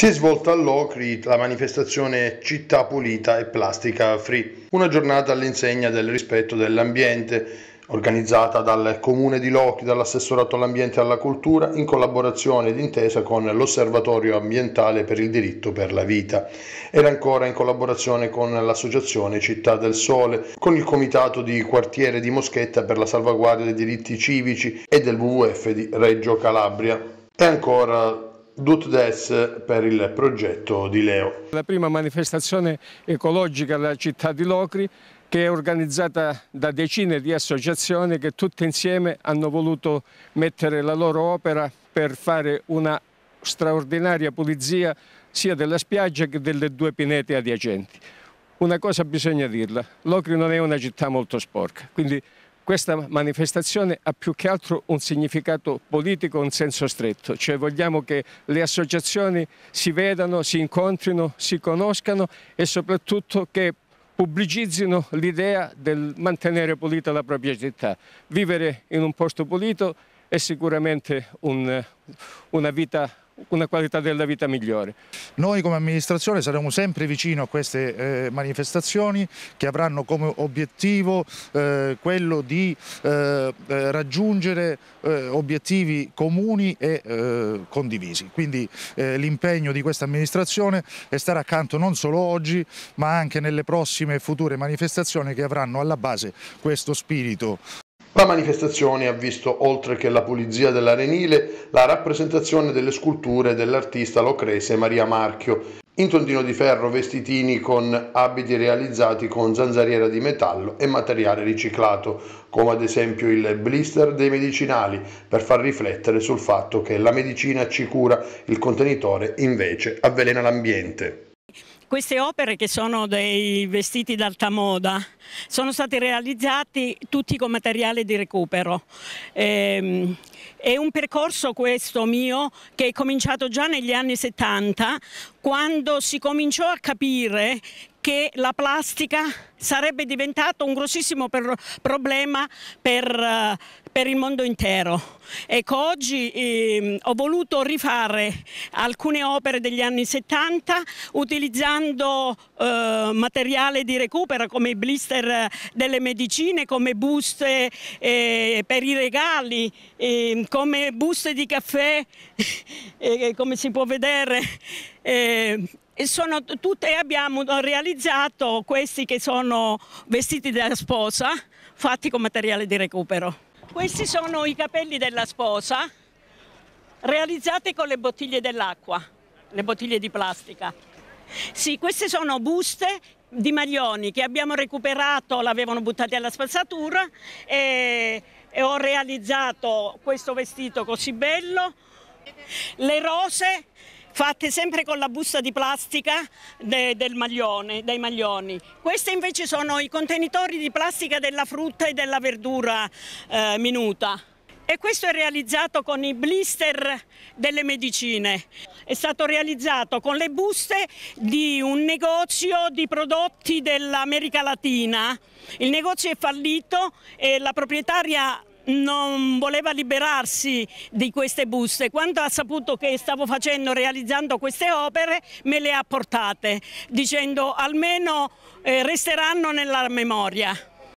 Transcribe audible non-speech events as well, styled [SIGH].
Si è svolta all'Ocri la manifestazione Città Pulita e Plastica Free, una giornata all'insegna del rispetto dell'ambiente, organizzata dal Comune di Locri, dall'assessorato all'ambiente e alla cultura, in collaborazione ed intesa con l'Osservatorio ambientale per il diritto per la vita. Era ancora in collaborazione con l'associazione Città del Sole, con il comitato di quartiere di Moschetta per la salvaguardia dei diritti civici e del WWF di Reggio Calabria. E ancora DUTDES per il progetto di Leo. La prima manifestazione ecologica della città di Locri che è organizzata da decine di associazioni che tutte insieme hanno voluto mettere la loro opera per fare una straordinaria pulizia sia della spiaggia che delle due pinete adiacenti. Una cosa bisogna dirla, Locri non è una città molto sporca, quindi questa manifestazione ha più che altro un significato politico in senso stretto, cioè vogliamo che le associazioni si vedano, si incontrino, si conoscano e soprattutto che pubblicizzino l'idea del mantenere pulita la propria città. Vivere in un posto pulito è sicuramente un, una vita una qualità della vita migliore. Noi come amministrazione saremo sempre vicino a queste eh, manifestazioni che avranno come obiettivo eh, quello di eh, eh raggiungere eh, obiettivi comuni e eh, condivisi. Quindi l'impegno di questa amministrazione è stare accanto non solo oggi ma anche nelle prossime e future manifestazioni che avranno alla base questo spirito. La manifestazione ha visto, oltre che la pulizia dell'arenile, la rappresentazione delle sculture dell'artista locrese Maria Marchio, in tondino di ferro vestitini con abiti realizzati con zanzariera di metallo e materiale riciclato, come ad esempio il blister dei medicinali, per far riflettere sul fatto che la medicina ci cura, il contenitore invece avvelena l'ambiente. Queste opere che sono dei vestiti d'alta moda sono stati realizzati tutti con materiale di recupero. Ehm, è un percorso questo mio che è cominciato già negli anni 70 quando si cominciò a capire che la plastica sarebbe diventata un grossissimo per, problema per, eh, per, il mondo intero. Ecco, oggi eh, ho voluto rifare alcune opere degli anni 70 utilizzando eh, materiale di recupero come i blister delle medicine, come buste eh, per i regali, ehm, come buste di caffè, [LAUGHS] eh, come si può vedere eh, sono tutte abbiamo eh, realizzato questi che sono vestiti della sposa fatti con materiale di recupero. Questi sono i capelli della sposa realizzati con le bottiglie dell'acqua, le bottiglie di plastica. Sì, queste sono buste di maglioni che abbiamo recuperato, l'avevano buttati alla spazzatura e, e ho realizzato questo vestito così bello. Le rose fatte sempre con la busta di plastica de, del maglione, dei maglioni. Questi invece sono i contenitori di plastica della frutta e della verdura eh, minuta. E questo è realizzato con i blister delle medicine. È stato realizzato con le buste di un negozio di prodotti dell'America Latina. Il negozio è fallito e la proprietaria non voleva liberarsi di queste buste. Quando ha saputo che stavo facendo, realizzando queste opere, me le ha portate, dicendo almeno eh, resteranno nella memoria.